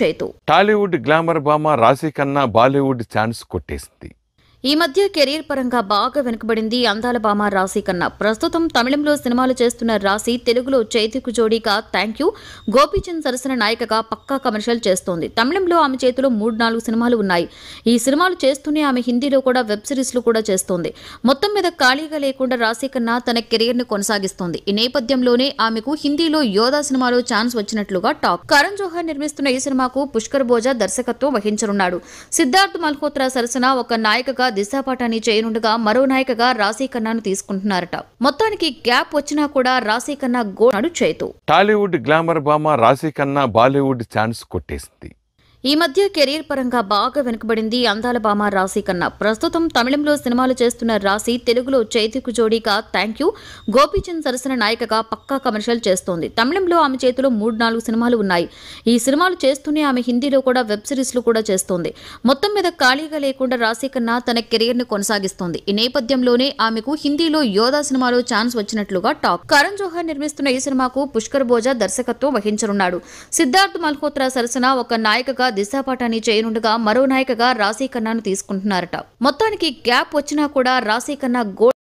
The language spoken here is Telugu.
చేతు టాలీవుడ్ గ్లామర్ బామ రాశి కన్నా బాలీవుడ్ ఛాన్స్ కొట్టేసింది ఈ మధ్య కెరీర్ పరంగా బాగా వెనుకబడింది అందాల భామ రాశి కన్నా ప్రస్తుతం తమిళంలో సినిమాలు చేస్తున్న రాశి తెలుగులో చైతికు జోడీగా థ్యాంక్ యూ గోపీచంద్ సరసన నాయకగా పక్కా కమర్షియల్ చేస్తోంది తమిళంలో ఆమె చేతిలో మూడు నాలుగు సినిమాలు ఉన్నాయి ఈ సినిమాలు చేస్తూనే ఆమె హిందీలో కూడా వెబ్ సిరీస్లు కూడా చేస్తోంది మొత్తం మీద ఖాళీగా లేకుండా రాశి కన్నా తన కెరీర్ను కొనసాగిస్తోంది ఈ నేపథ్యంలోనే ఆమెకు హిందీలో యోధా సినిమాలో ఛాన్స్ వచ్చినట్లుగా టాక్ కరణ్ జోహర్ నిర్మిస్తున్న ఈ సినిమాకు పుష్కర్ బోజా దర్శకత్వం వహించనున్నాడు సిద్ధార్థ్ మల్హోత్రా సరసన ఒక నాయకగా దిశాపాఠాన్ని పాఠాన్ని చేయనుండగా మరో నాయకగా రాశీ ఖన్నాను తీసుకుంటున్నారట మొత్తానికి గ్యాప్ వచ్చినా కూడా రాశీ కన్నా గోడు చేతు టాలీవుడ్ గ్లామర్ బామ రాశీ ఖన్నా బాలీవుడ్ ఛాన్స్ కొట్టేసింది ఈ మధ్య కెరీర్ పరంగా బాగా వెనుకబడింది అందాల భామ రాశి కన్నా ప్రస్తుతం తమిళంలో సినిమాలు చేస్తున్న రాశి తెలుగులో చేతికు జోడీగా థ్యాంక్ యూ గోపీచంద్ సరసన నాయకగా పక్కా కమర్షియల్ చేస్తోంది తమిళంలో ఆమె చేతిలో మూడు నాలుగు సినిమాలు ఉన్నాయి ఈ సినిమాలు చేస్తూనే ఆమె హిందీలో కూడా వెబ్ సిరీస్లు కూడా చేస్తోంది మొత్తం మీద ఖాళీగా లేకుండా రాశి కన్నా తన కెరీర్ను కొనసాగిస్తోంది ఈ నేపథ్యంలోనే ఆమెకు హిందీలో యోధా సినిమాలో ఛాన్స్ వచ్చినట్లుగా టాక్ కరణ్ జోహర్ నిర్మిస్తున్న ఈ సినిమాకు పుష్కర్ బోజా దర్శకత్వం వహించనున్నాడు సిద్ధార్థ్ మల్హోత్రా సరసన ఒక నాయకగా దిశాపాఠాన్ని చేయనుండగా మరో నాయకగా రాశీ ఖన్నాను తీసుకుంటున్నారట మొత్తానికి గ్యాప్ వచ్చినా కూడా రాశీ ఖన్నా